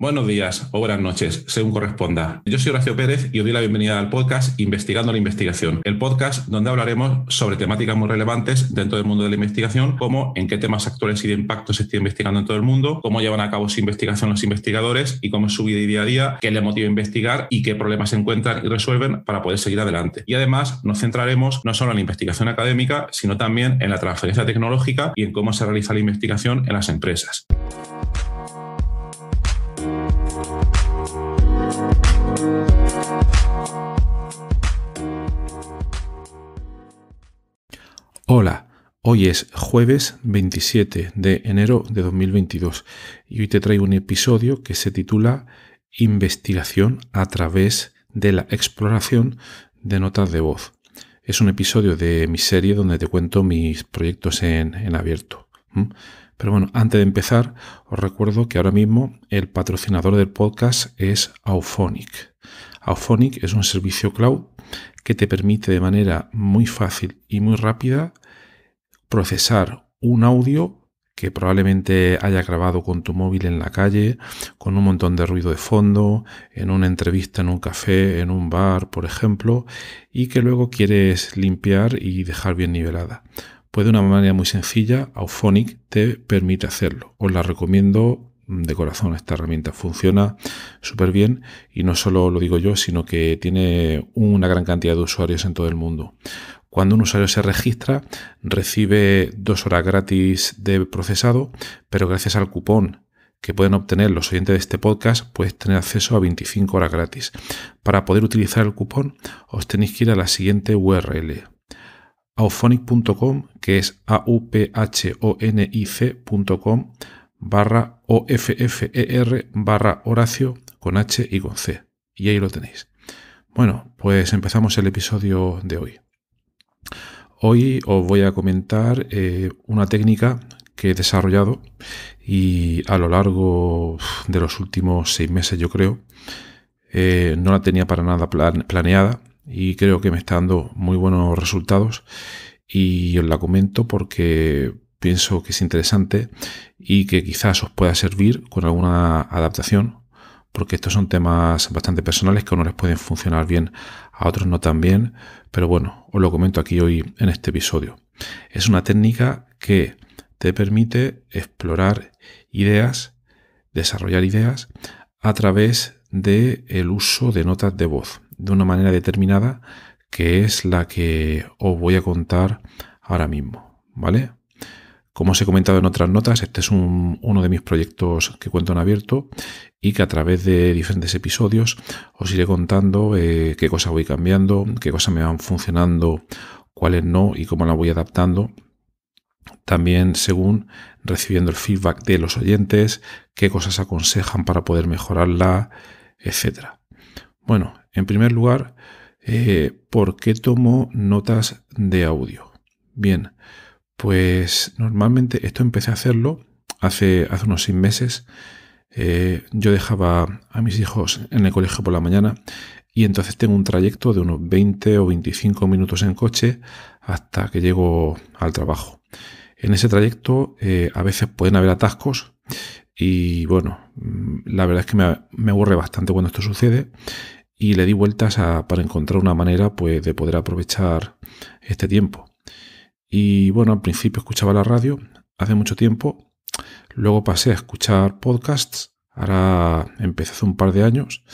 Buenos días o buenas noches, según corresponda. Yo soy Horacio Pérez y os doy la bienvenida al podcast Investigando la Investigación, el podcast donde hablaremos sobre temáticas muy relevantes dentro del mundo de la investigación, como en qué temas actuales y de impacto se está investigando en todo el mundo, cómo llevan a cabo su investigación los investigadores y cómo es su vida y día a día, qué les motiva a investigar y qué problemas se encuentran y resuelven para poder seguir adelante. Y además nos centraremos no solo en la investigación académica, sino también en la transferencia tecnológica y en cómo se realiza la investigación en las empresas. Hola, hoy es jueves 27 de enero de 2022 y hoy te traigo un episodio que se titula Investigación a través de la exploración de notas de voz. Es un episodio de mi serie donde te cuento mis proyectos en, abierto. Pero bueno, antes de empezar, os recuerdo que ahora mismo el patrocinador del podcast es Auphonic. Auphonic es un servicio cloud que te permite de manera muy fácil y muy rápida procesar un audio que probablemente haya grabado con tu móvil en la calle, con un montón de ruido de fondo, en una entrevista en un café, en un bar, por ejemplo, y que luego quieres limpiar y dejar bien nivelada. Pues de una manera muy sencilla, Auphonic te permite hacerlo. Os la recomiendo mm, de corazón esta herramienta. Funciona súper bien y no solo lo digo yo, sino que tiene una gran cantidad de usuarios en todo el mundo. Cuando un usuario se registra, recibe dos horas gratis de procesado, pero gracias al cupón que pueden obtener los oyentes de este podcast, puedes tener acceso a 25 horas gratis. Para poder utilizar el cupón, os tenéis que ir a la siguiente URL. auphonic.com, que es a u p h o n i c.com barra o f f e barra Horacio con H y con C. Y ahí lo tenéis. Bueno, pues empezamos el episodio de hoy. Hoy os voy a comentar eh, una técnica que he desarrollado y a lo largo de los últimos seis meses yo creo, eh, no la tenía para nada planeada y creo que me está dando muy buenos resultados y os la comento porque pienso que es interesante y que quizás os pueda servir con alguna adaptación porque estos son temas bastante personales que no les pueden funcionar bien a otros no tan bien, pero bueno, os lo comento aquí hoy en este episodio. Es una técnica que te permite explorar ideas, desarrollar ideas a través del uso de notas de voz, de una manera determinada que es la que os voy a contar ahora mismo, ¿vale? Como os he comentado en otras notas, este es uno de mis proyectos que cuento en abierto y que a través de diferentes episodios os iré contando eh, qué cosas voy cambiando, qué cosas me van funcionando, cuáles no y cómo la voy adaptando. También según recibiendo el feedback de los oyentes, qué cosas aconsejan para poder mejorarla, etc. Bueno, en primer lugar, eh, ¿por qué tomo notas de audio? Bien, pues normalmente esto empecé a hacerlo hace, hace unos seis meses. Eh, yo dejaba a mis hijos en el colegio por la mañana y entonces tengo un trayecto de unos 20 o 25 minutos en coche hasta que llego al trabajo. En ese trayecto eh, a veces pueden haber atascos y bueno, mm, la verdad es que me, aburre bastante cuando esto sucede y le di vueltas para encontrar una manera pues, de poder aprovechar este tiempo. Y bueno, al principio escuchaba la radio hace mucho tiempo, luego pasé a escuchar podcasts, ahora empecé hace un par de años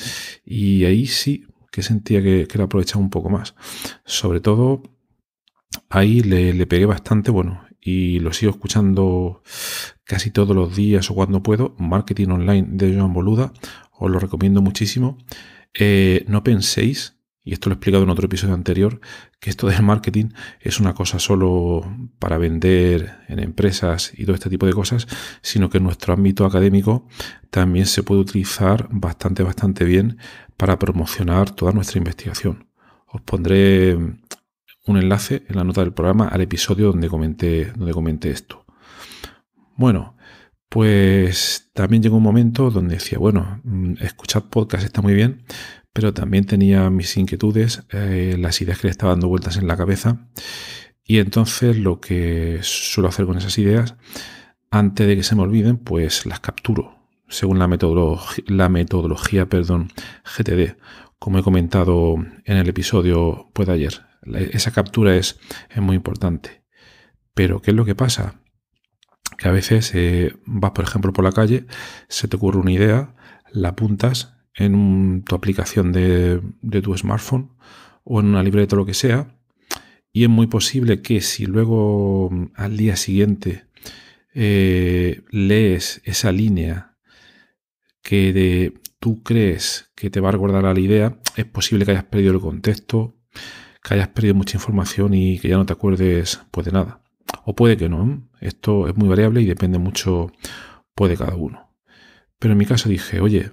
y ahí sí que sentía que, que aprovechar un poco más. Sobre todo ahí le, pegué bastante, bueno, y lo sigo escuchando casi todos los días o cuando puedo, Marketing Online de Joan Boluda, os lo recomiendo muchísimo. Eh, no penséis y esto lo he explicado en otro episodio anterior, que esto del marketing es una cosa solo para vender en empresas y todo este tipo de cosas, sino que en nuestro ámbito académico también se puede utilizar bastante, bastante bien para promocionar toda nuestra investigación. Os pondré un enlace en la nota del programa al episodio donde comenté, donde comenté esto. Bueno, pues también llegó un momento donde decía, bueno, mm, escuchar podcast está muy bien, pero también tenía mis inquietudes, eh, las ideas que le estaba dando vueltas en la cabeza. Y entonces lo que suelo hacer con esas ideas, antes de que se me olviden, pues las capturo, según la, metodología perdón, GTD, como he comentado en el episodio pues, de ayer. esa captura es, es, muy importante. Pero, ¿qué es lo que pasa? Que a veces eh, vas, por ejemplo, por la calle, se te ocurre una idea, la apuntas en tu aplicación de, tu smartphone o en una libreta o lo que sea. Y es muy posible que si luego mm, al día siguiente eh, lees esa línea que de, tú crees que te va a recordar a la idea, es posible que hayas perdido el contexto, que hayas perdido mucha información y que ya no te acuerdes pues, de nada. O puede que no. ¿eh? Esto es muy variable y depende mucho de cada uno. Pero en mi caso dije, oye,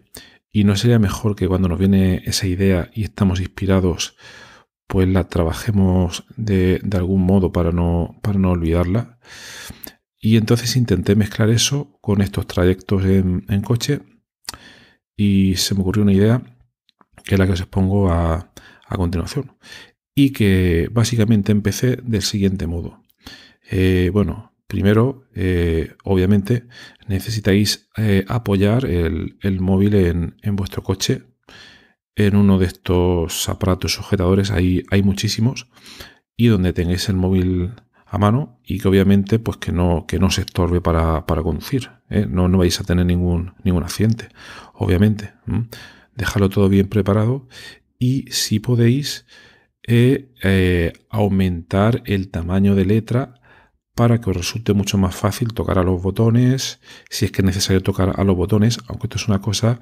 y no sería mejor que cuando nos viene esa idea y estamos inspirados, pues la trabajemos de, de algún modo para no, para no olvidarla. Y entonces intenté mezclar eso con estos trayectos en, coche y se me ocurrió una idea que es la que os expongo a, continuación y que básicamente empecé del siguiente modo. Eh, bueno, Primero, eh, obviamente, necesitáis eh, apoyar el, móvil en, vuestro coche en uno de estos aparatos sujetadores. Hay, hay muchísimos. Y donde tengáis el móvil a mano y que obviamente pues que no, que no se estorbe para, conducir. ¿eh? No, no, vais a tener ningún, ningún accidente, obviamente. ¿Mm? todo bien preparado y si podéis aumentar el tamaño de letra para que os resulte mucho más fácil tocar a los botones, si es que es necesario tocar a los botones, aunque esto es una cosa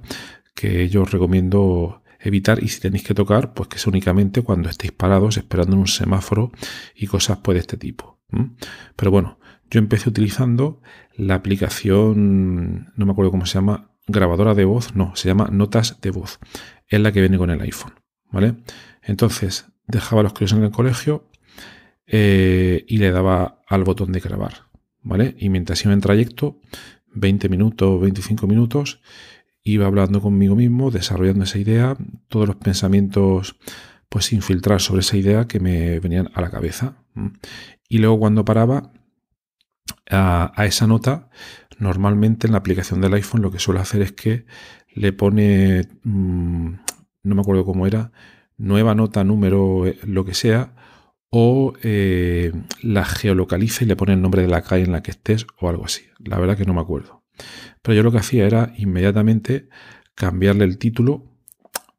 que yo os recomiendo evitar y si tenéis que tocar, pues que sea únicamente cuando estéis parados esperando en un semáforo y cosas pues de este tipo. Pero bueno, yo empecé utilizando la aplicación, no me acuerdo cómo se llama, grabadora de voz, no, se llama notas de voz, es la que viene con el iPhone, ¿vale? Entonces, dejaba a los críos en el colegio, eh, y le daba al botón de grabar, ¿vale? Y mientras iba en trayecto, 20 minutos, 25 minutos, iba hablando conmigo mismo, desarrollando esa idea, todos los pensamientos pues sin filtrar sobre esa idea que me venían a la cabeza. Y luego cuando paraba a, esa nota, normalmente en la aplicación del iPhone lo que suele hacer es que le pone, mm, no me acuerdo cómo era, nueva nota, número, eh, lo que sea, o eh, la geolocaliza y le pone el nombre de la calle en la que estés o algo así. La verdad que no me acuerdo. Pero yo lo que hacía era inmediatamente cambiarle el título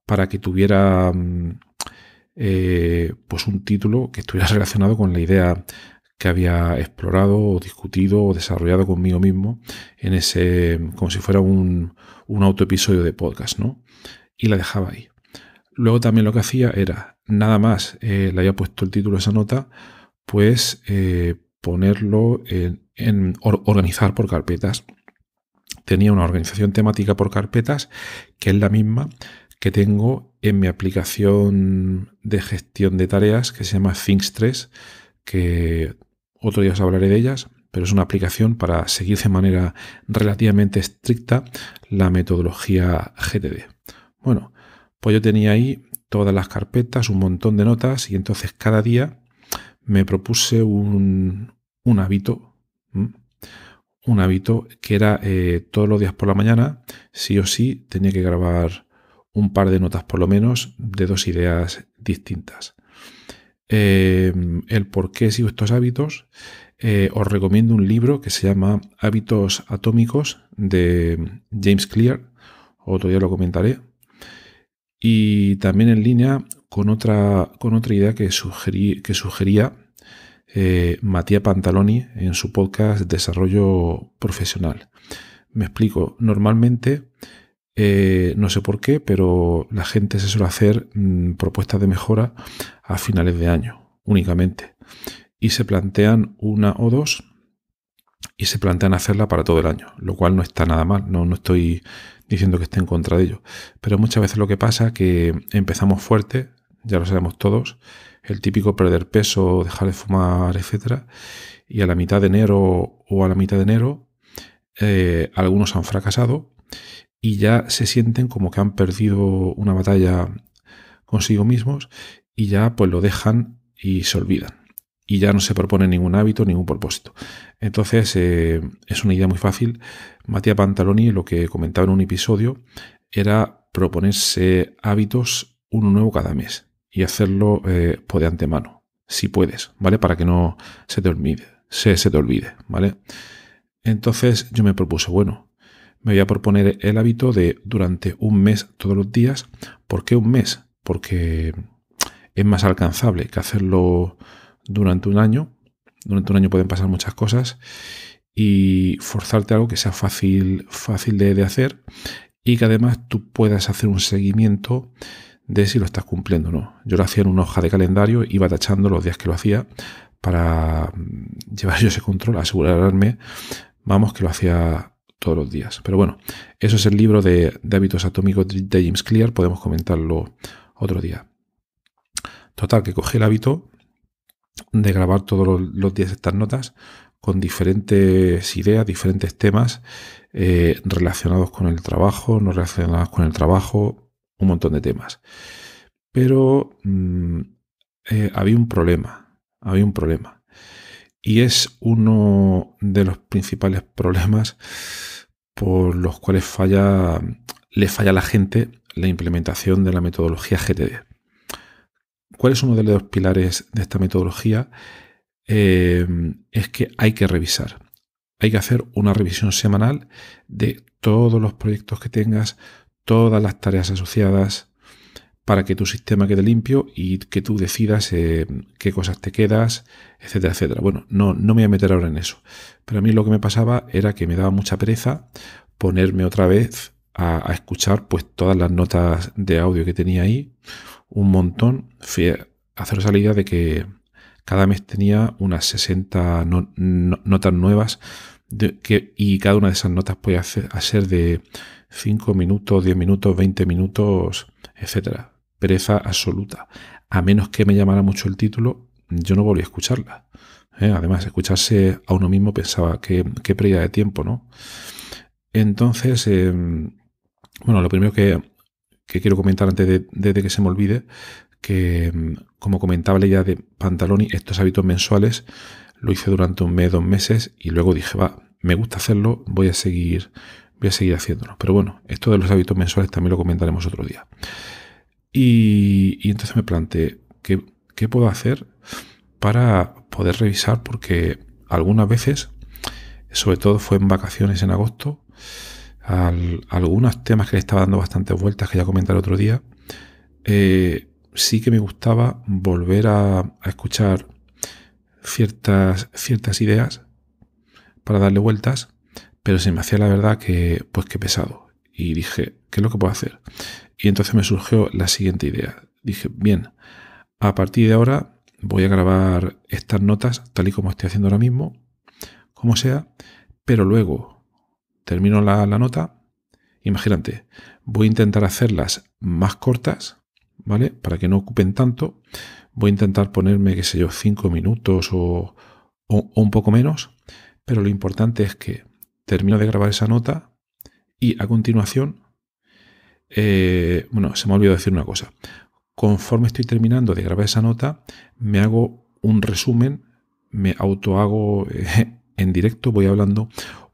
para que tuviera mm, eh, pues un título que estuviera relacionado con la idea que había explorado o discutido o desarrollado conmigo mismo en ese, como si fuera un, un autoepisodio de podcast, ¿no? Y la dejaba ahí. Luego también lo que hacía era nada más eh, le haya puesto el título a esa nota, pues eh, ponerlo en, organizar por carpetas. Tenía una organización temática por carpetas que es la misma que tengo en mi aplicación de gestión de tareas que se llama Things 3, que otro día os hablaré de ellas, pero es una aplicación para seguir de manera relativamente estricta la metodología GTD. Bueno, pues yo tenía ahí todas las carpetas, un montón de notas y entonces cada día me propuse un, un hábito, un hábito que era eh, todos los días por la mañana, sí o sí tenía que grabar un par de notas por lo menos de dos ideas distintas. Em, el por qué sigo estos hábitos, eh, os recomiendo un libro que se llama Hábitos Atómicos de James Clear, otro día lo comentaré, y también en línea con otra, con otra idea que, que sugería eh, Matías Pantaloni en su podcast Desarrollo Profesional. Me explico, normalmente, eh, no sé por qué, pero la gente se suele hacer mm, propuestas de mejora a finales de año únicamente. Y se plantean una o dos y se plantean hacerla para todo el año, lo cual no está nada mal, no, no estoy diciendo que esté en contra de ello. Pero muchas veces lo que pasa es que empezamos fuerte, ya lo sabemos todos, el típico perder peso, dejar de fumar, etc. Y a la mitad de enero o a la mitad de enero, eh, algunos han fracasado y ya se sienten como que han perdido una batalla consigo mismos y ya pues lo dejan y se olvidan y ya no se propone ningún hábito, ningún propósito. Entonces, eh, es una idea muy fácil. Matías Pantaloni, lo que comentaba en un episodio, era proponerse hábitos uno nuevo cada mes y hacerlo eh, por pues de antemano, si puedes, ¿vale? Para que no se te olvide, se, se te olvide, ¿vale? Entonces yo me propuse, bueno, me voy a proponer el hábito de durante un mes todos los días. ¿Por qué un mes? Porque es más alcanzable que hacerlo durante un año. Durante un año pueden pasar muchas cosas y forzarte algo que sea fácil, fácil de, hacer y que además tú puedas hacer un seguimiento de si lo estás cumpliendo o no. Yo lo hacía en una hoja de calendario, iba tachando los días que lo hacía para mm, llevar yo ese control, asegurarme, vamos, que lo hacía todos los días. Pero bueno, eso es el libro de, de hábitos atómicos de James Clear, podemos comentarlo otro día. Total, que cogí el hábito de grabar todos los, días estas notas con diferentes ideas, diferentes temas eh, relacionados con el trabajo, no relacionados con el trabajo, un montón de temas. Pero mm, eh, había un problema, había un problema. Y es uno de los principales problemas por los cuales falla, le falla a la gente la implementación de la metodología GTD. ¿Cuál es uno de los pilares de esta metodología? Eh, es que hay que revisar. Hay que hacer una revisión semanal de todos los proyectos que tengas, todas las tareas asociadas, para que tu sistema quede limpio y que tú decidas eh, qué cosas te quedas, etcétera, etcétera. Bueno, no, no me voy a meter ahora en eso. Pero a mí lo que me pasaba era que me daba mucha pereza ponerme otra vez a, a escuchar pues todas las notas de audio que tenía ahí un montón. Fui haceros la idea de que cada mes tenía unas 60 notas nuevas y cada una de esas notas podía hacer, de 5 minutos, 10 minutos, 20 minutos, etc. Pereza absoluta. A menos que me llamara mucho el título, yo no volví a escucharla. ¿eh? Además, escucharse a uno mismo pensaba que, pérdida de tiempo, ¿no? Entonces, em, bueno, lo primero que que quiero comentar antes de, que se me olvide, que mm, como comentaba la de Pantaloni, estos hábitos mensuales lo hice durante un mes, dos meses y luego dije, va, me gusta hacerlo, voy a seguir, voy a seguir haciéndolo. Pero bueno, esto de los hábitos mensuales también lo comentaremos otro día. Y, entonces me planteé, ¿qué, ¿qué puedo hacer para poder revisar? Porque algunas veces, sobre todo fue en vacaciones en agosto, algunos temas que le estaba dando bastantes vueltas, que ya comenté el otro día, eh, sí que me gustaba volver a, escuchar ciertas, ciertas ideas para darle vueltas, pero se me hacía la verdad que, pues que pesado. Y dije, ¿qué es lo que puedo hacer? Y entonces me surgió la siguiente idea. Dije, bien, a partir de ahora voy a grabar estas notas tal y como estoy haciendo ahora mismo, como sea, pero luego termino la, nota. Imagínate, voy a intentar hacerlas más cortas, ¿vale? Para que no ocupen tanto. Voy a intentar ponerme, qué sé yo, cinco minutos o, un poco menos. Pero lo importante es que termino de grabar esa nota y a continuación, eh, bueno, se me ha olvidado decir una cosa. Conforme estoy terminando de grabar esa nota, me hago un resumen, me auto hago en directo, voy hablando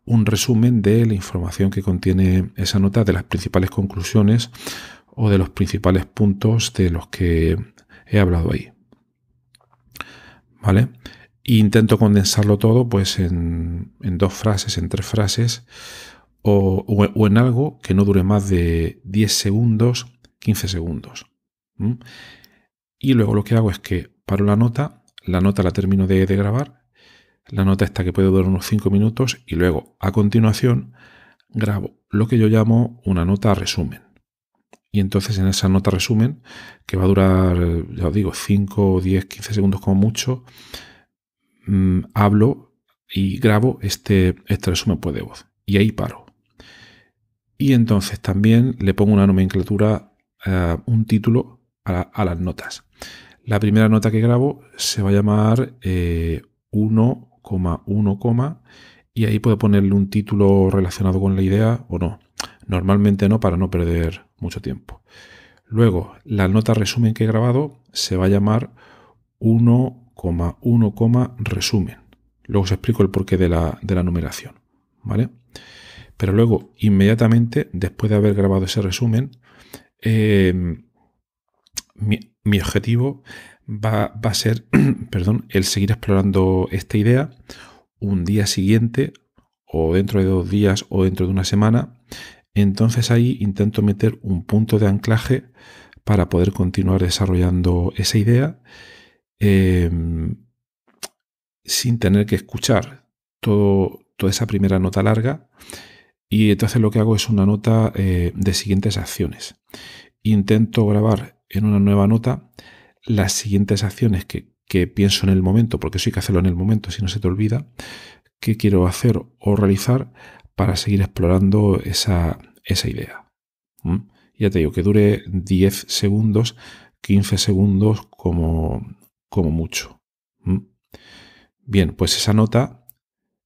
un resumen de la información que contiene esa nota, de las principales conclusiones o de los principales puntos de los que he hablado ahí. ¿Vale? intento condensarlo todo pues en, dos frases, en tres frases o, en algo que no dure más de 10 segundos, 15 segundos. Y luego lo que hago es que paro la nota, la nota la termino de grabar la nota esta que puede durar unos 5 minutos y luego a continuación grabo lo que yo llamo una nota resumen. Y entonces en esa nota resumen, que va a durar, ya os digo, 5, 10, 15 segundos como mucho, mm, hablo y grabo este, este resumen pues, de voz. Y ahí paro. Y entonces también le pongo una nomenclatura, eh, un título a, las notas. La primera nota que grabo se va a llamar 1, eh, 1,1, y ahí puede ponerle un título relacionado con la idea o no. Normalmente no para no perder mucho tiempo. Luego, la nota resumen que he grabado se va a llamar 1,1, resumen. Luego os explico el porqué de la, numeración. ¿Vale? Pero luego, inmediatamente, después de haber grabado ese resumen, eh, mi, objetivo va, a ser perdón, el seguir explorando esta idea un día siguiente o dentro de dos días o dentro de una semana. Entonces ahí intento meter un punto de anclaje para poder continuar desarrollando esa idea em, sin tener que escuchar todo, toda esa primera nota larga. Y entonces lo que hago es una nota eh, de siguientes acciones. Intento grabar en una nueva nota las siguientes acciones que, pienso en el momento, porque eso hay que hacerlo en el momento, si no se te olvida, qué quiero hacer o realizar para seguir explorando esa, idea. ¿Mm? Ya te digo, que dure 10 segundos, 15 segundos como, como mucho. ¿Mm? Bien, pues esa nota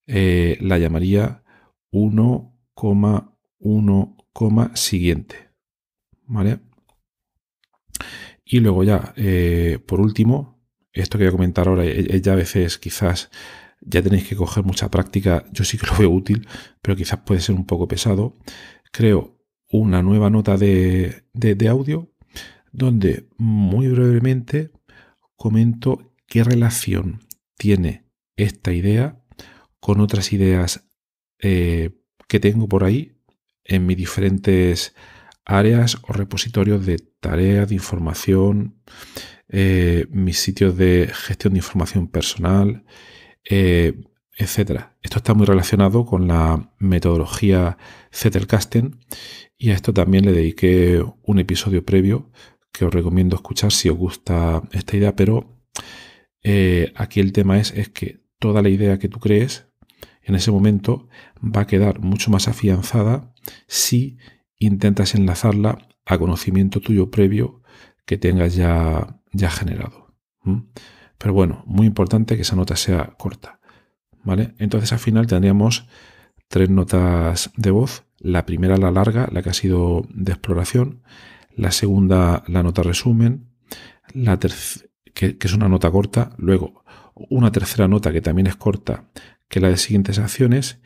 eh, la llamaría 1,1, siguiente. ¿Vale? Y luego ya, eh, por último, esto que voy a comentar ahora, e-, e-, ya a veces quizás ya tenéis que coger mucha práctica, yo sí que lo veo útil, pero quizás puede ser un poco pesado, creo una nueva nota de, audio donde muy brevemente comento qué relación tiene esta idea con otras ideas eh, que tengo por ahí en mis diferentes áreas o repositorios de tareas, de información, eh, mis sitios de gestión de información personal, eh, etcétera. etc. Esto está muy relacionado con la metodología Zettelkasten y a esto también le dediqué un episodio previo que os recomiendo escuchar si os gusta esta idea, pero eh, aquí el tema es, es que toda la idea que tú crees en ese momento va a quedar mucho más afianzada si intentas enlazarla a conocimiento tuyo previo que tengas ya, ya generado. Pero bueno, muy importante que esa nota sea corta. ¿Vale? Entonces al final tendríamos tres notas de voz. La primera, la larga, la que ha sido de exploración. La segunda, la nota resumen. La que, que es una nota corta. Luego, una tercera nota que también es corta, que la de siguientes acciones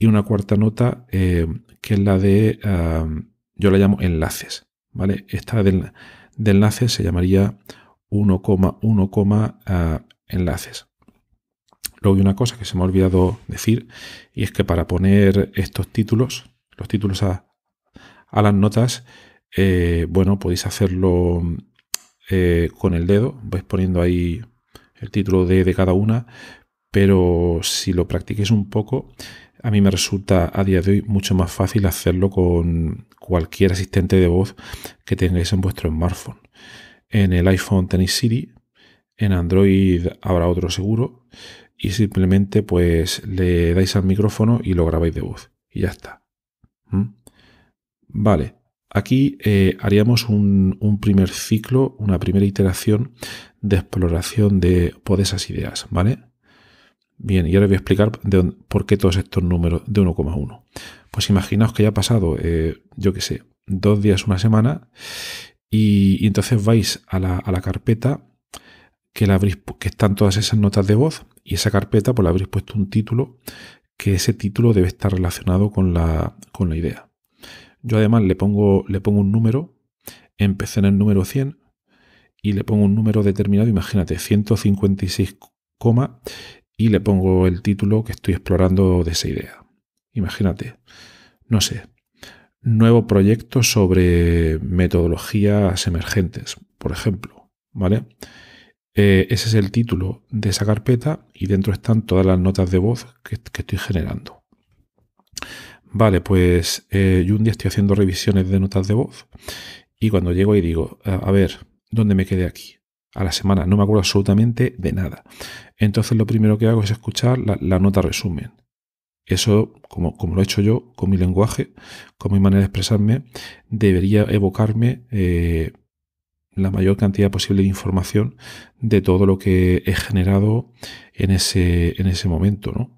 y una cuarta nota eh, que es la de, ah, yo la llamo enlaces, ¿vale? Esta de, enlaces se llamaría 1,1, ah, enlaces. Luego hay una cosa que se me ha olvidado decir y es que para poner estos títulos, los títulos a, las notas, eh, bueno, podéis hacerlo eh, con el dedo, vais poniendo ahí el título de, de cada una, pero si lo practiquéis un poco, a mí me resulta a día de hoy mucho más fácil hacerlo con cualquier asistente de voz que tengáis en vuestro smartphone. En el iPhone tenéis Siri, en Android habrá otro seguro y simplemente pues le dais al micrófono y lo grabáis de voz y ya está. ¿Mm? Vale, aquí eh, haríamos un, primer ciclo, una primera iteración de exploración de pues, esas ideas, ¿vale? Bien, y ahora voy a explicar por qué todos estos números de 1,1. Pues imaginaos que ya ha pasado, eh, yo qué sé, dos días, una semana, y, entonces vais a la, carpeta que la que están todas esas notas de voz, y esa carpeta pues le habréis puesto un título, que ese título debe estar relacionado con la, con la idea. Yo además le pongo, le pongo un número, empecé en el número 100 y le pongo un número determinado, imagínate, 156, y le pongo el título que estoy explorando de esa idea. Imagínate, no sé, nuevo proyecto sobre metodologías emergentes, por ejemplo, ¿vale? Eh, ese es el título de esa carpeta y dentro están todas las notas de voz que, estoy generando. Vale, pues eh, yo un día estoy haciendo revisiones de notas de voz y cuando llego y digo, a ver, ¿dónde me quedé aquí? a la semana, no me acuerdo absolutamente de nada. Entonces lo primero que hago es escuchar la, nota resumen. Eso, como, lo he hecho yo, con mi lenguaje, con mi manera de expresarme, debería evocarme eh, la mayor cantidad posible de información de todo lo que he generado en ese, en ese momento.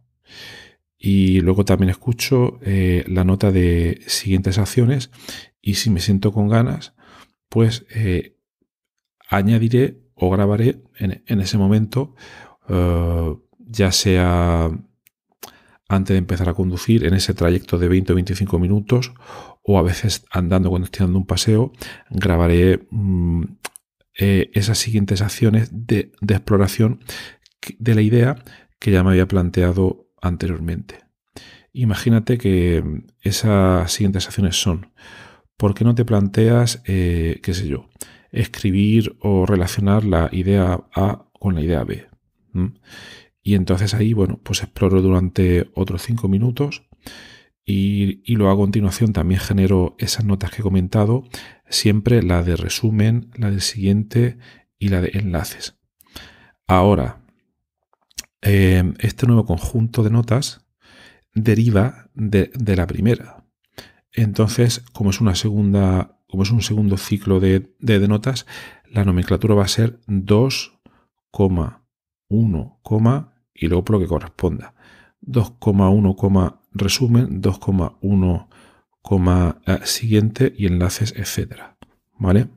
Y luego también escucho eh, la nota de siguientes acciones y si me siento con ganas, pues eh, añadiré o grabaré en, ese momento, eh, ya sea antes de empezar a conducir, en ese trayecto de 20 o 25 minutos, o a veces andando cuando estoy dando un paseo, grabaré mm, eh, esas siguientes acciones de, exploración de la idea que ya me había planteado anteriormente. Imagínate que mm, esas siguientes acciones son, ¿por qué no te planteas, eh, qué sé yo, escribir o relacionar la idea A con la idea B. Y entonces ahí, bueno, pues exploro durante otros cinco minutos y, y, luego a continuación también genero esas notas que he comentado, siempre la de resumen, la del siguiente y la de enlaces. Ahora, em, este nuevo conjunto de notas deriva de, de la primera. Entonces, como es una segunda como es un segundo ciclo de, notas, la nomenclatura va a ser 2,1, y luego por lo que corresponda. 2,1, resumen, 2,1, eh, siguiente y enlaces, etcétera. ¿Vale?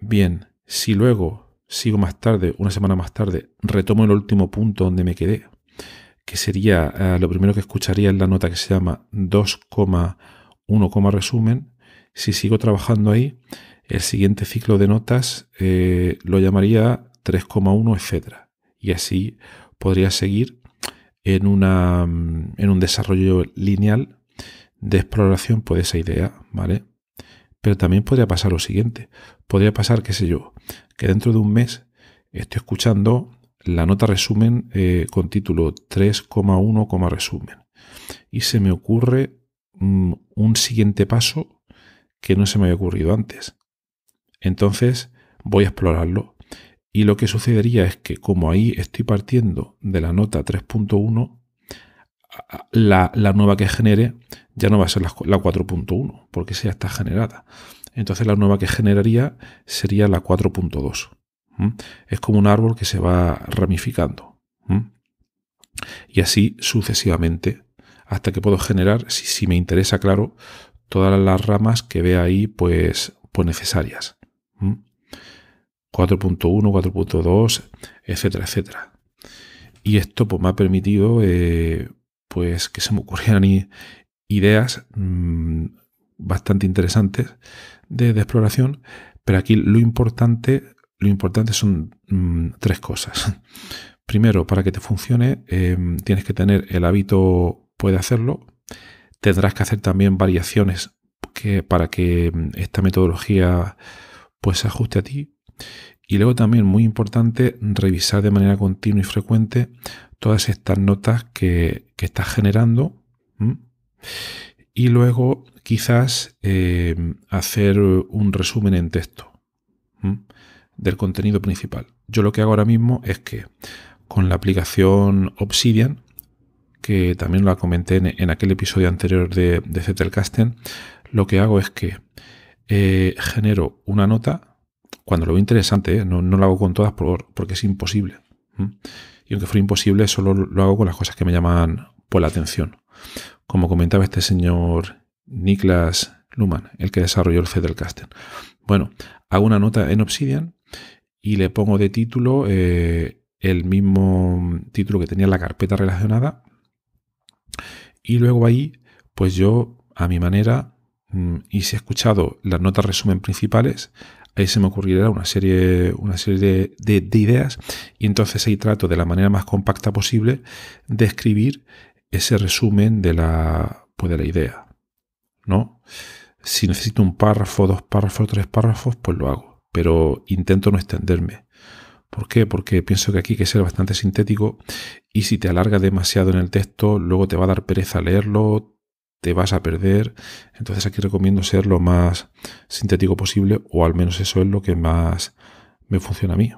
Bien, si luego sigo más tarde, una semana más tarde, retomo el último punto donde me quedé, que sería eh, lo primero que escucharía en la nota que se llama 2,1, resumen, si sigo trabajando ahí, el siguiente ciclo de notas eh, lo llamaría 3,1, etcétera. Y así podría seguir en, una, mm, en un desarrollo lineal de exploración por pues, esa idea, ¿vale? Pero también podría pasar lo siguiente. Podría pasar, qué sé yo, que dentro de un mes estoy escuchando la nota resumen eh, con título 3,1, resumen. Y se me ocurre mm, un siguiente paso que no se me había ocurrido antes. Entonces voy a explorarlo y lo que sucedería es que como ahí estoy partiendo de la nota 3.1, la, nueva que genere ya no va a ser la, 4.1, porque esa ya está generada. Entonces la nueva que generaría sería la 4.2. Es como un árbol que se va ramificando. Y así sucesivamente, hasta que puedo generar, si, si me interesa, claro, todas las ramas que ve ahí pues, pues necesarias. 4.1, 4.2, etcétera, etcétera. Y esto pues, me ha permitido eh, pues, que se me ocurrieran ideas mm, bastante interesantes de, exploración, pero aquí lo importante, lo importante son mm, tres cosas. Primero, para que te funcione, eh, tienes que tener el hábito, puede hacerlo tendrás que hacer también variaciones para que mm, esta metodología pues se ajuste a ti. Y luego también muy importante revisar de manera continua y frecuente todas estas notas que, estás generando. Y luego quizás eh, hacer un resumen en texto del contenido principal. Yo lo que hago ahora mismo es que con la aplicación Obsidian, que también lo comenté en, aquel episodio anterior de, de Zettelkasten, lo que hago es que eh, genero una nota cuando lo veo interesante, ¿eh? no, lo hago con todas porque es imposible. Y aunque fuera imposible, solo lo hago con las cosas que me llaman por la atención. Como comentaba este señor Niklas Luman, el que desarrolló el Zettelkasten. Bueno, hago una nota en Obsidian y le pongo de título eh, el mismo título que tenía la carpeta relacionada y luego ahí, pues yo, a mi manera, mm, y si he escuchado las notas resumen principales, ahí se me ocurrirá una serie, una serie de, ideas y entonces ahí trato de la manera más compacta posible de escribir ese resumen de la, pues la idea. ¿no? Si necesito un párrafo, dos párrafos, tres párrafos, pues lo hago, pero intento no extenderme. ¿Por qué? Porque pienso que aquí hay que ser bastante sintético y si te alarga demasiado en el texto, luego te va a dar pereza leerlo, te vas a perder. Entonces aquí recomiendo ser lo más sintético posible o al menos eso es lo que más me funciona a mí.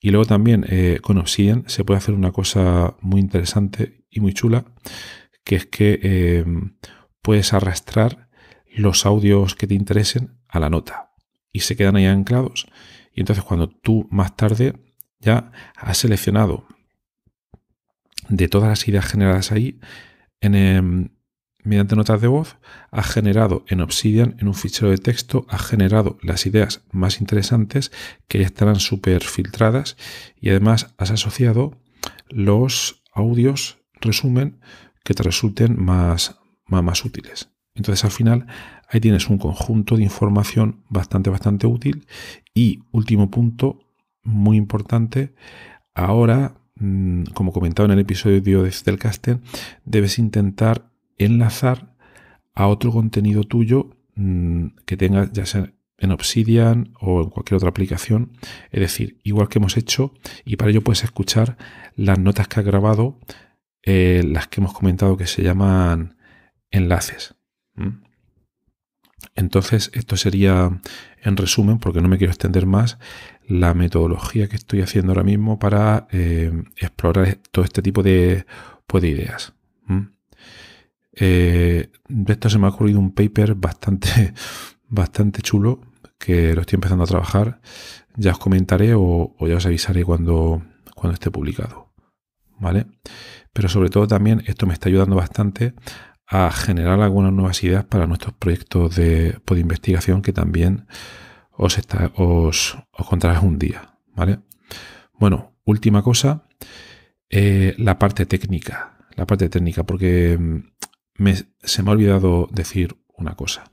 Y luego también eh, con Obsidian se puede hacer una cosa muy interesante y muy chula, que es que em, puedes arrastrar los audios que te interesen a la nota y se quedan ahí anclados y entonces cuando tú más tarde ya has seleccionado de todas las ideas generadas ahí, en, em, mediante notas de voz, has generado en Obsidian, en un fichero de texto, has generado las ideas más interesantes que ya estarán súper filtradas y además has asociado los audios resumen que te resulten más, más útiles. Entonces al final Ahí tienes un conjunto de información bastante, bastante útil. Y último punto, muy importante, ahora, mm, como comentaba en el episodio de casting, debes intentar enlazar a otro contenido tuyo mm, que tengas, ya sea en Obsidian o en cualquier otra aplicación. Es decir, igual que hemos hecho, y para ello puedes escuchar las notas que has grabado, eh, las que hemos comentado que se llaman enlaces. Entonces, esto sería, en resumen, porque no me quiero extender más, la metodología que estoy haciendo ahora mismo para eh, explorar todo este tipo de, pues, ideas. Eh, de esto se me ha ocurrido un paper bastante, bastante chulo que lo estoy empezando a trabajar. Ya os comentaré o, ya os avisaré cuando, cuando esté publicado. ¿Vale? Pero sobre todo también esto me está ayudando bastante a generar algunas nuevas ideas para nuestros proyectos pues, de, investigación que también os, está, os, os contarás un día. ¿vale? Bueno, última cosa, eh, la parte técnica. La parte técnica, porque mm, se me ha olvidado decir una cosa.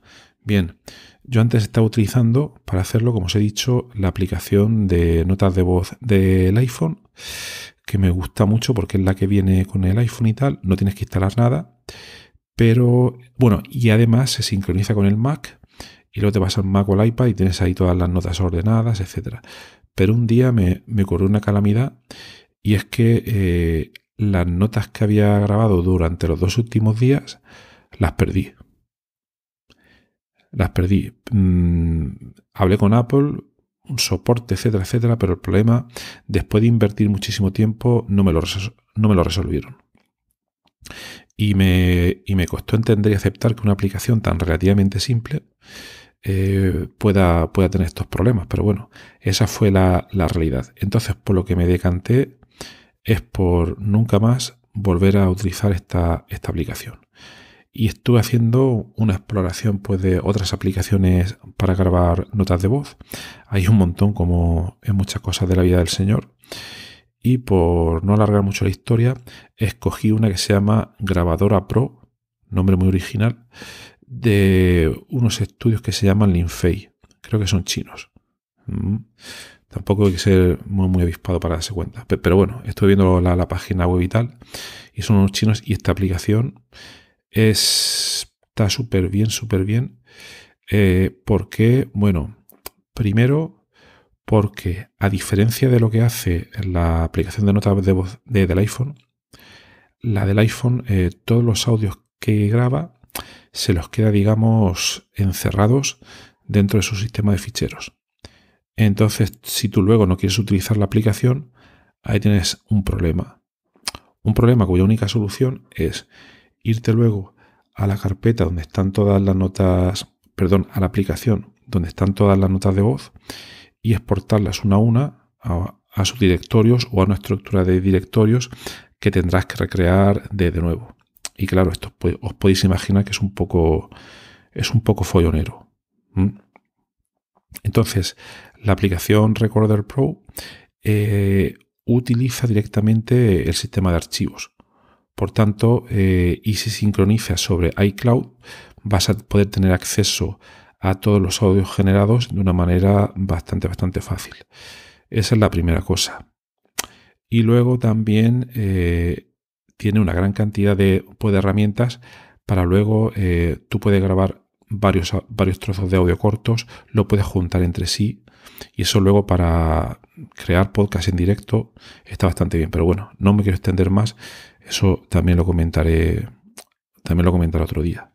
Bien, yo antes estaba utilizando para hacerlo, como os he dicho, la aplicación de notas de voz del iPhone, que me gusta mucho porque es la que viene con el iPhone y tal, no tienes que instalar nada. Pero bueno, y además se sincroniza con el Mac y luego te vas al Mac o al iPad y tienes ahí todas las notas ordenadas, etc. Pero un día me, ocurrió una calamidad y es que eh, las notas que había grabado durante los dos últimos días las perdí. Las perdí. Mm, hablé con Apple, un soporte, etcétera, etcétera, pero el problema, después de invertir muchísimo tiempo, no me no me lo resolvieron. Y me, me costó entender y aceptar que una aplicación tan relativamente simple eh, pueda, pueda, tener estos problemas. Pero bueno, esa fue la, realidad. Entonces, por lo que me decanté es por nunca más volver a utilizar esta, esta aplicación. Y estuve haciendo una exploración pues, de otras aplicaciones para grabar notas de voz. Hay un montón, como en muchas cosas de la vida del Señor y por no alargar mucho la historia, escogí una que se llama Grabadora Pro, nombre muy original, de unos estudios que se llaman Linfei. Creo que son chinos. Mm. Tampoco hay que ser muy, muy avispado para darse cuenta. Pero, bueno, estoy viendo la, página web y tal, y son unos chinos y esta aplicación está súper bien, súper bien, eh, porque, bueno, primero porque a diferencia de lo que hace la aplicación de notas de voz del iPhone, la del iPhone, eh, todos los audios que graba se los queda, digamos, encerrados dentro de su sistema de ficheros. Entonces, si tú luego no quieres utilizar la aplicación, ahí tienes un problema. Un problema cuya única solución es irte luego a la carpeta donde están todas las notas, perdón, a la aplicación donde están todas las notas de voz y exportarlas una a una a, sus directorios o a una estructura de directorios que tendrás que recrear de, nuevo. Y claro, esto os podéis imaginar que es un poco, es un poco follonero. Entonces, la aplicación Recorder Pro eh, utiliza directamente el sistema de archivos. Por tanto, eh, y si sincroniza sobre iCloud, vas a poder tener acceso a todos los audios generados de una manera bastante, bastante fácil. Esa es la primera cosa. Y luego también eh, tiene una gran cantidad de, pues, herramientas para luego eh, tú puedes grabar varios, varios trozos de audio cortos, lo puedes juntar entre sí y eso luego para crear podcast en directo está bastante bien. Pero bueno, no me quiero extender más, eso también lo comentaré, también lo comentaré otro día.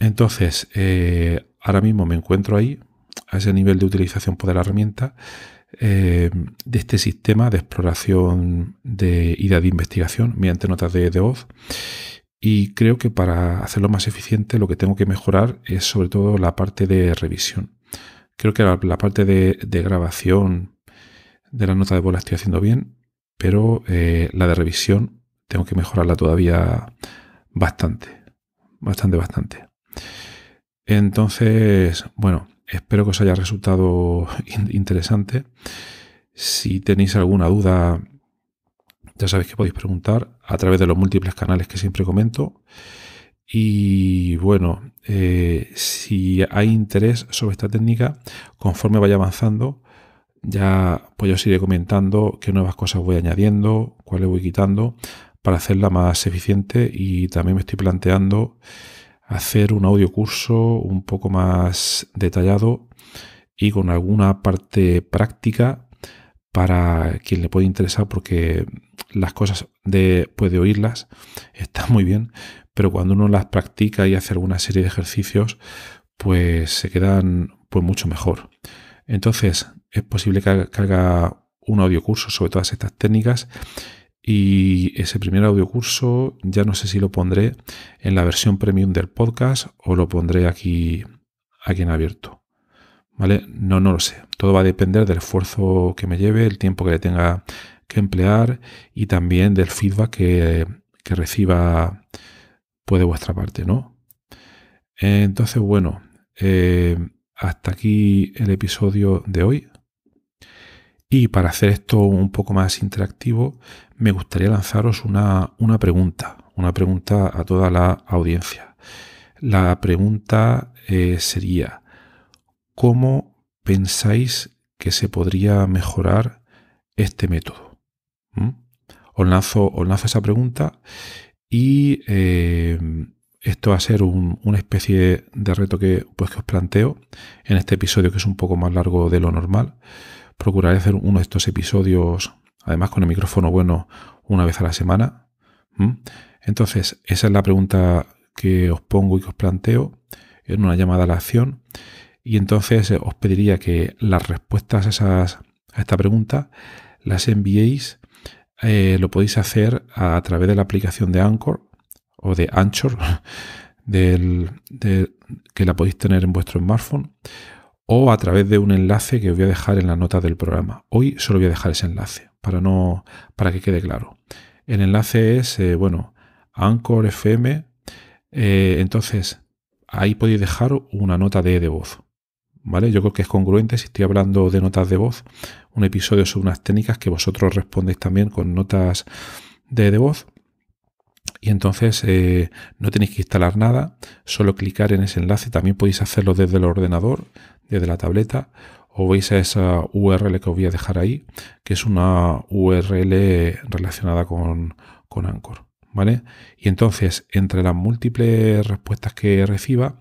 Entonces, eh, ahora mismo me encuentro ahí, a ese nivel de utilización por la herramienta, eh, de este sistema de exploración de idea de investigación mediante notas de, voz. Y creo que para hacerlo más eficiente lo que tengo que mejorar es sobre todo la parte de revisión. Creo que la, parte de, grabación de la nota de voz la estoy haciendo bien, pero eh, la de revisión tengo que mejorarla todavía bastante, bastante, bastante. Entonces, bueno, espero que os haya resultado interesante. Si tenéis alguna duda, ya sabéis que podéis preguntar a través de los múltiples canales que siempre comento. Y bueno, eh, si hay interés sobre esta técnica, conforme vaya avanzando, ya pues yo os iré comentando qué nuevas cosas voy añadiendo, cuáles voy quitando, para hacerla más eficiente. Y también me estoy planteando hacer un audio curso un poco más detallado y con alguna parte práctica para quien le puede interesar porque las cosas de, puede oírlas, están muy bien, pero cuando uno las practica y hace alguna serie de ejercicios, pues se quedan pues mucho mejor. Entonces, es posible que haga un audio curso sobre todas estas técnicas y ese primer audiocurso ya no sé si lo pondré en la versión premium del podcast o lo pondré aquí, aquí en abierto. ¿Vale? No, no lo sé. Todo va a depender del esfuerzo que me lleve, el tiempo que le tenga que emplear y también del feedback que, reciba pues, de vuestra parte, ¿no? Entonces, bueno, eh, hasta aquí el episodio de hoy. Y para hacer esto un poco más interactivo, me gustaría lanzaros una, pregunta, una pregunta a toda la audiencia. La pregunta eh, sería, ¿cómo pensáis que se podría mejorar este método? ¿Mm? Os, lanzo, esa pregunta y em, esto va a ser una especie de reto que, pues, que os planteo en este episodio que es un poco más largo de lo normal. Procuraré hacer uno de estos episodios Además, con el micrófono bueno una vez a la semana. Entonces, esa es la pregunta que os pongo y que os planteo en una llamada a la acción. Y entonces eh, os pediría que las respuestas a, a esta pregunta las enviéis. Eh, lo podéis hacer a, través de la aplicación de Anchor o de Anchor, del, que la podéis tener en vuestro smartphone, o a través de un enlace que os voy a dejar en la nota del programa. Hoy solo voy a dejar ese enlace para, no, para que quede claro. El enlace es, eh, bueno, Anchor FM. Eh, entonces, ahí podéis dejar una nota de, de voz. ¿Vale? Yo creo que es congruente si estoy hablando de notas de voz, un episodio sobre unas técnicas que vosotros respondéis también con notas de, de voz. Y entonces eh, no tenéis que instalar nada, solo clicar en ese enlace. También podéis hacerlo desde el ordenador, desde la tableta o veis a esa URL que os voy a dejar ahí, que es una URL relacionada con, con Anchor. ¿Vale? Y entonces, entre las múltiples respuestas que reciba,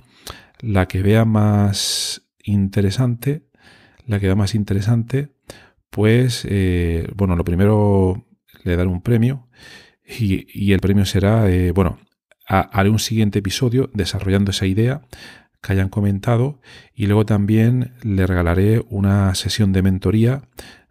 la que vea más interesante, la que vea más interesante, pues, eh, bueno, lo primero le daré un premio y, el premio será, eh, bueno, haré un siguiente episodio desarrollando esa idea que hayan comentado y luego también le regalaré una sesión de mentoría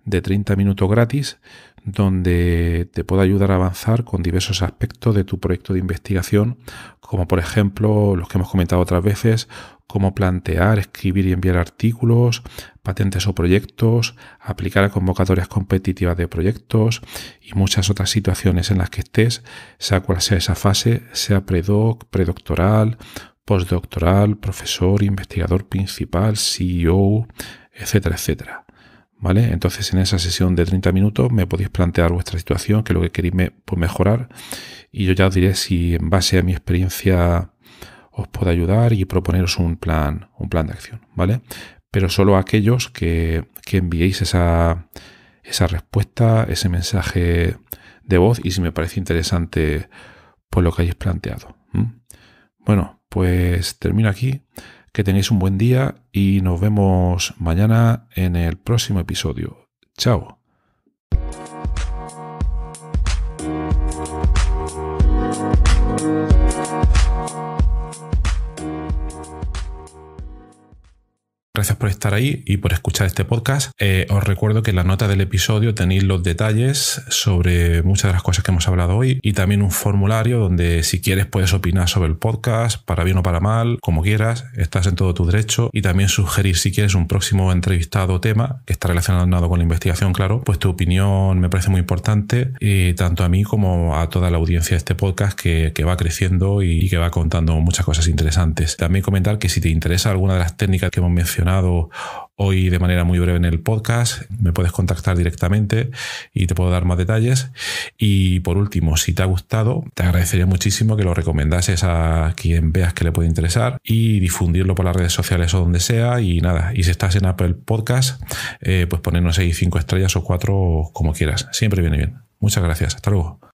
de 30 minutos gratis donde te puedo ayudar a avanzar con diversos aspectos de tu proyecto de investigación, como por ejemplo los que hemos comentado otras veces, cómo plantear, escribir y enviar artículos, patentes o proyectos, aplicar a convocatorias competitivas de proyectos y muchas otras situaciones en las que estés, sea cual sea esa fase, sea predoc, predoctoral, postdoctoral, profesor, investigador principal, CEO, etcétera, etcétera. ¿Vale? Entonces en esa sesión de 30 minutos me podéis plantear vuestra situación, que es lo que queréis pues, mejorar y yo ya os diré si en base a mi experiencia os puedo ayudar y proponeros un plan, un plan de acción, ¿vale? Pero solo aquellos que, enviéis esa, respuesta, ese mensaje de voz y si me parece interesante por pues, lo que hayáis planteado. Bueno, pues termino aquí, que tengáis un buen día y nos vemos mañana en el próximo episodio. Chao. Gracias por estar ahí y por escuchar este podcast. Eh, os recuerdo que en la nota del episodio tenéis los detalles sobre muchas de las cosas que hemos hablado hoy y también un formulario donde si quieres puedes opinar sobre el podcast, para bien o para mal, como quieras, estás en todo tu derecho y también sugerir si quieres un próximo entrevistado o tema que está relacionado con la investigación, claro, pues tu opinión me parece muy importante eh, tanto a mí como a toda la audiencia de este podcast que, va creciendo y que va contando muchas cosas interesantes. También comentar que si te interesa alguna de las técnicas que hemos mencionado, hoy de manera muy breve en el podcast, me puedes contactar directamente y te puedo dar más detalles. Y por último, si te ha gustado, te agradecería muchísimo que lo recomendases a quien veas que le puede interesar y difundirlo por las redes sociales o donde sea. Y nada, y si estás en Apple Podcast, eh, pues ponernos ahí cinco estrellas o cuatro, como quieras. Siempre viene bien. Muchas gracias. Hasta luego.